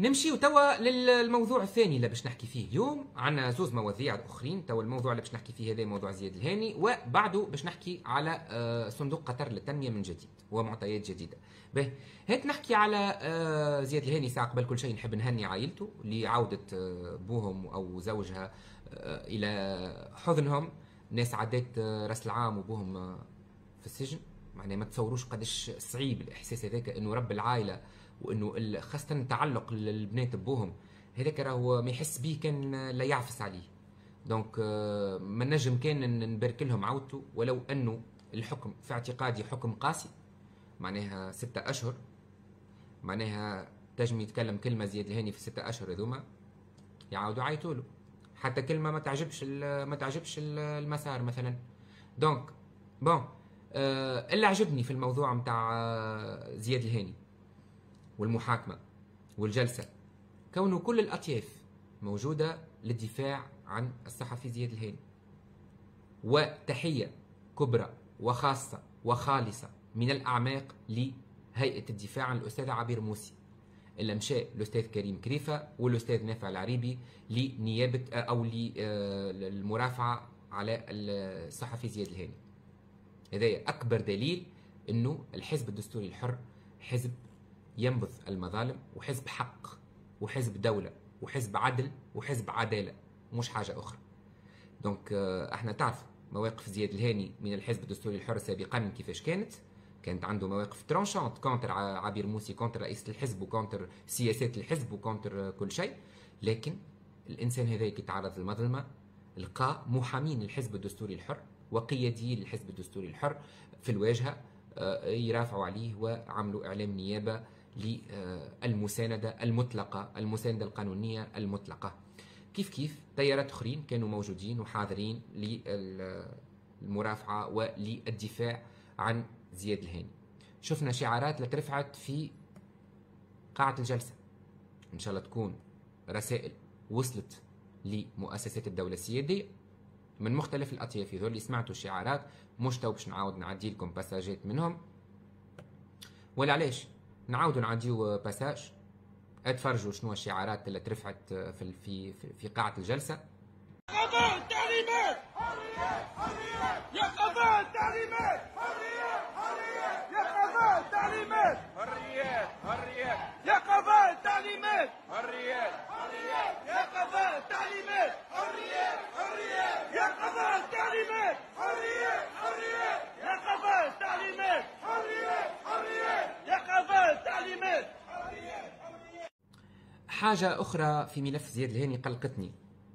نمشي توا للموضوع الثاني اللي باش نحكي فيه اليوم عندنا زوز مواضيع اخرين توا الموضوع اللي باش نحكي فيه هذا موضوع زياد الهاني وبعده باش نحكي على آه، صندوق قطر للتنميه من جديد ومعطيات جديده به هات نحكي على آه، زياد الهاني ساعه قبل كل شيء نحب نهني عائلته لعوده آه، بوهم او زوجها الى حضنهم ناس عدات راس العام وبوهم في السجن معناها ما تصوروش قداش صعيب الاحساس هذاك انه رب العائله وانه خاصه تعلق البنات بوهم هذاك راهو ما يحس بيه كان لا يعفس عليه دونك آه، ما نجم كان نبارك لهم عودته ولو انه الحكم في اعتقادي حكم قاسي معناها ستة اشهر معناها تجم يتكلم كلمه زياد الهاني في ستة اشهر هذوما يعاودوا عيطوا له حتى كلمه ما تعجبش ما تعجبش المسار مثلا دونك بون آه، اللي عجبني في الموضوع نتاع آه، زياد الهاني والمحاكمة والجلسة كونه كل الأطياف موجودة للدفاع عن الصحفي زياد الهاني وتحية كبرى وخاصة وخالصة من الأعماق لهيئة الدفاع عن الأستاذ عبير موسي اللي مشى الأستاذ كريم كريفة والأستاذ نافع العريبي لنيابة أو آه، للمرافعة على الصحفي زياد الهاني هذا أكبر دليل أنه الحزب الدستوري الحر حزب ينبذ المظالم وحزب حق وحزب دولة وحزب عدل وحزب عدالة مش حاجة أخرى دونك آه، احنا تعرف مواقف زياد الهاني من الحزب الدستوري الحر سابقا كيفاش كانت كانت عنده مواقف ترانشانت كونتر عبير موسي كونتر رئيس الحزب وكونتر سياسات الحزب وكونتر كل شيء لكن الانسان هذا كي تعرض للمظلمه لقى محامين الحزب الدستوري الحر وقياديين الحزب الدستوري الحر في الواجهه آه، يرافعوا عليه وعملوا اعلام نيابه للمساندة المطلقة المساندة القانونية المطلقة كيف كيف تيارات أخرين كانوا موجودين وحاضرين للمرافعة وللدفاع عن زياد الهاني شفنا شعارات لترفعت في قاعة الجلسة إن شاء الله تكون رسائل وصلت لمؤسسات الدولة السيادية من مختلف الأطياف هذول اللي سمعتوا الشعارات مش تو باش نعاود نعدي لكم باساجات منهم ولا علاش نعاودوا نعديو باساج اتفرجوا شنو الشعارات اللي ترفعت في في في قاعه الجلسه حاجة أخرى في ملف زياد الهاني قلقتني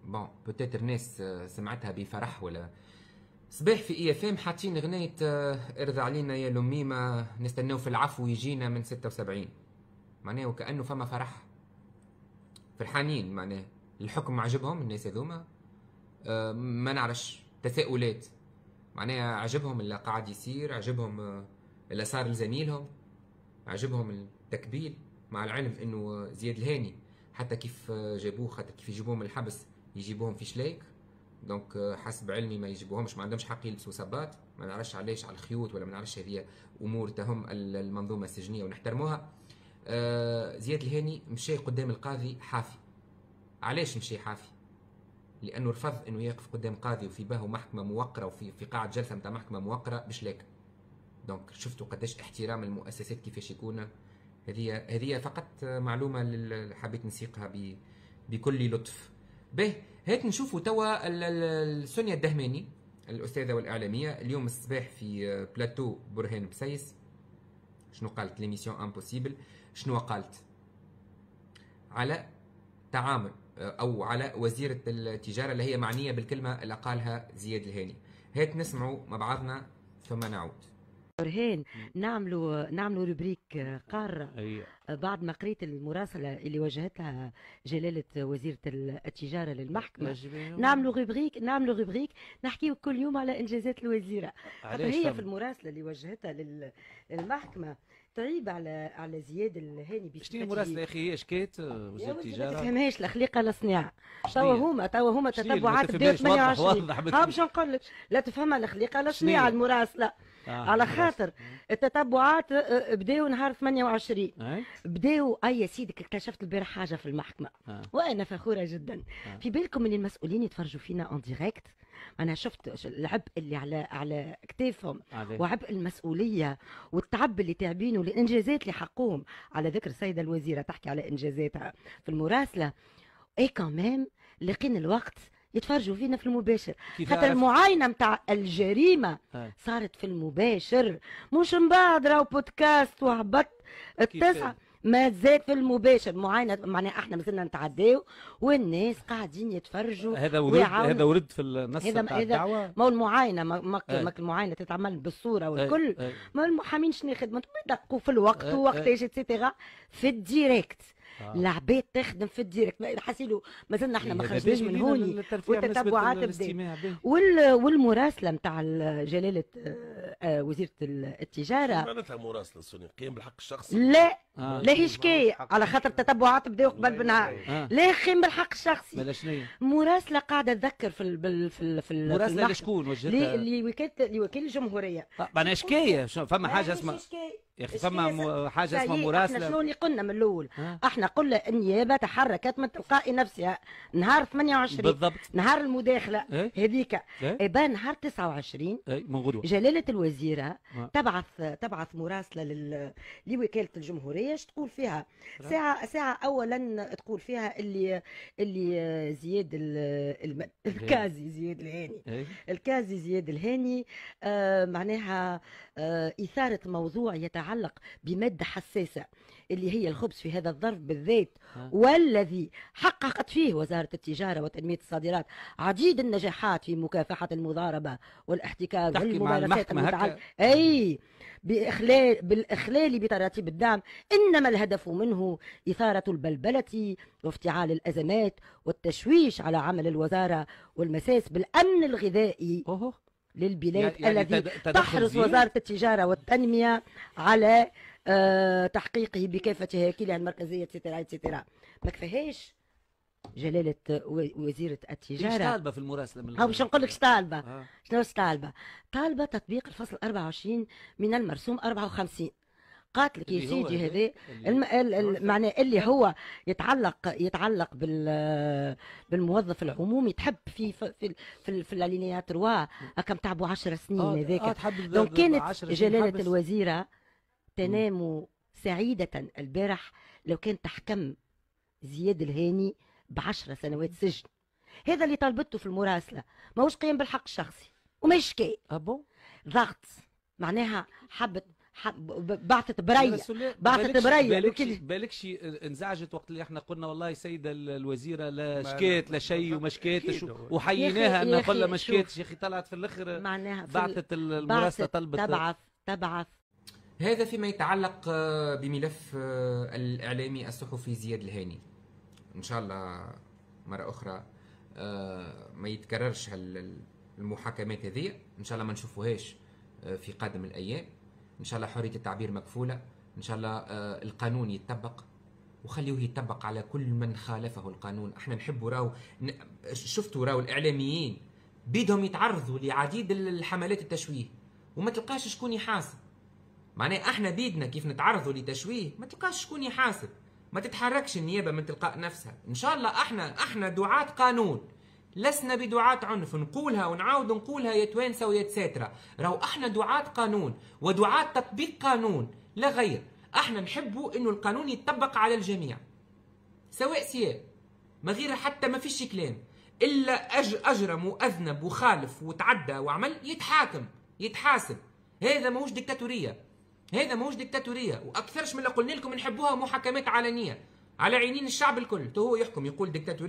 بون بوتيتر ناس سمعتها بفرح ولا صباح في اي اف ام حاطين غنية ارضى آه، علينا يا لميمة نستناو في العفو يجينا من ستة وسبعين معناه وكأنه فما فرح فرحانين معناه الحكم عجبهم الناس هذوما آه، ما نعرفش تساؤلات معناها عجبهم اللي قاعد يصير عجبهم آه، اللي صار لزميلهم عجبهم التكبيل مع العلم انه زياد الهاني حتى كيف جابوه خاطر كيف يجيبوهم من الحبس يجيبوهم في شلايك دونك euh, حسب علمي ما يجيبوهمش ما عندهمش حق يلبسوا سبات ما نعرفش علاش على الخيوط ولا ما نعرفش هذه امور تهم المنظومه السجنيه ونحترموها آه، زياد الهاني مشى قدام القاضي حافي علاش مشى حافي لانه رفض انه يقف قدام قاضي وفي باهو محكمه موقره وفي في قاعه جلسه نتاع محكمه موقره بشلاك دونك شفتوا قداش احترام المؤسسات كيفاش يكون هذه هذه فقط معلومه حبيت نسيقها بكل لطف به هات نشوفوا توا سونيا الدهماني الاستاذه والاعلاميه اليوم الصباح في بلاتو برهان بسيس شنو قالت ليميسيون امبوسيبل شنو قالت على تعامل او على وزيره التجاره اللي هي معنيه بالكلمه اللي قالها زياد الهاني هات نسمعوا مع بعضنا ثم نعود رهان نعملوا نعملوا روبريك قاره أيه. بعد ما قريت المراسله اللي وجهتها جلاله وزيره التجاره للمحكمه نعملوا روبريك نعملوا روبريك نحكيو كل يوم على انجازات الوزيره هي في المراسله اللي وجهتها للمحكمه تعيب على على زياد الهاني بشكل شنو يا اخي هي شكات وزير التجاره ما تفهمهاش الخليقه للصناعه توا هما توا هما تتبعات بدات 28 واضح باش نقول لك لا تفهمها الخليقه للصناعه المراسله آه على خاطر التتبعات آه، آه، بداوا نهار 28 بداوا اي سيدي اكتشفت البارح حاجه في المحكمه آه. وانا فخوره جدا آه. في بالكم اللي المسؤولين يتفرجوا فينا اون ديريكت انا شفت العبء اللي على على كتافهم وعبء المسؤوليه والتعب اللي تعبينه والانجازات اللي حقوهم على ذكر السيده الوزيره تحكي على انجازاتها في المراسله اي كمان لقينا الوقت يتفرجوا فينا في المباشر خاطر المعاينه نتاع الجريمه صارت في المباشر مش من بعد راهو بودكاست وهبط التسعه ما زاد في المباشر معاينه معناها احنا مازلنا نتعداو والناس قاعدين يتفرجوا هذا ورد هذا ورد في النص هذا الدعوه ما المعاينه آه. ما المعاينه تتعمل بالصوره آه، والكل آه. ما المحامين شنو يخدموا يدقوا في الوقت ووقتاش اتسيتيرا في الديريكت العباد آه. تخدم في الديريكت حاسيلو مازلنا احنا ما إيه، خرجناش من هوني والتتبعات بدا والمراسله نتاع جلاله آه، آه، وزيره التجاره معناتها مراسله سوني قيام بالحق الشخصي لا آه. ليه شكاية على خاطر التتبعات بداو قبل بالنهار آه. ليه لا خيم بالحق الشخصي بلا مراسلة قاعدة تذكر في ال في ال في مراسلة لشكون وجهتها؟ لوكالة لوكالة الجمهورية معناها شكاية فما إيه، حاجة اسمها يا اخي فما حاجه اسمها مراسله احنا شنو اللي قلنا من الاول آه. احنا قلنا النيابه تحركت من تلقاء نفسها نهار 28 بالضبط نهار المداخله ايه؟ هذيك ابا ايه؟, إيه، نهار 29 ايه؟ من غدوه جلاله الوزيره آه. تبعث تبعث مراسله لوكاله الجمهوريه هياش تقول فيها ساعه ساعه اولا تقول فيها اللي اللي زياد الكازي زياد الهاني إيه؟ الكازي زياد الهاني آه معناها آه اثاره موضوع يتعلق بماده حساسه اللي هي الخبز في هذا الظرف بالذات والذي حققت فيه وزاره التجاره وتنميه الصادرات عديد النجاحات في مكافحه المضاربه والاحتكار والممارسات المتعلقه اي بإخلال بالاخلال بتراتيب الدعم إنما الهدف منه إثارة البلبلة وافتعال الأزمات والتشويش على عمل الوزارة والمساس بالأمن الغذائي أوه. للبلاد يعني, يعني الذي تحرص وزارة التجارة والتنمية على آه، تحقيقه بكافة هياكلها المركزية اتسترا اتسترا ما كفاهاش جلالة وزيرة التجارة ايش طالبة في المراسلة من باش نقول لك طالبة آه. شنو شنو طالبة؟ طالبة تطبيق الفصل 24 من المرسوم 54 قاتلك يا سيدي هذا معناه المعنى اللي هو يتعلق يتعلق بال بالموظف العمومي آه، آه، تحب في في في, في, في الالينيا تروا هكا 10 سنين هذاك آه دونك كانت جلاله الوزيره تنام سعيده البارح لو كان تحكم زياد الهاني ب 10 سنوات سجن هذا اللي طالبته في المراسله ماهوش قيام بالحق الشخصي وماشي ابو ضغط معناها حبت بعثت بريا بعثت بريا بالكش, انزعجت وقت اللي احنا قلنا والله سيدة الوزيرة لا شكيت لا شيء وما شكيتش وحييناها ان قلنا ما شكيتش يا اخي طلعت في الاخر معناها بعثت المراسلة طلبت تبعث تبعث هذا فيما يتعلق آه، بملف آه، الإعلامي الصحفي زياد الهاني إن شاء الله مرة أخرى آه، ما يتكررش المحاكمات هذه إن شاء الله ما نشوفوهاش في قادم الأيام ان شاء الله حريه التعبير مكفوله ان شاء الله آه، القانون يتطبق وخليه يطبق على كل من خالفه القانون احنا نحبوا راو شفتوا راو الاعلاميين بيدهم يتعرضوا لعديد الحملات التشويه وما تلقاش شكون يحاسب معناه احنا بيدنا كيف نتعرضوا لتشويه ما تلقاش شكون يحاسب ما تتحركش النيابه من تلقاء نفسها ان شاء الله احنا احنا دعاة قانون لسنا بدعاة عنف نقولها ونعاود نقولها يا توانسة ويا ساترة راهو احنا دعاة قانون ودعاة تطبيق قانون لا غير احنا نحبوا انه القانون يتطبق على الجميع سواء سياب ما غير حتى ما فيش كلام الا أج اجرم واذنب وخالف وتعدى وعمل يتحاكم يتحاسب هذا ماهوش ديكتاتوريه هذا ماهوش ديكتاتوريه واكثرش من اللي قلنا لكم نحبوها محاكمات علنيه على عينين الشعب الكل تو هو يحكم يقول ديكتاتوريه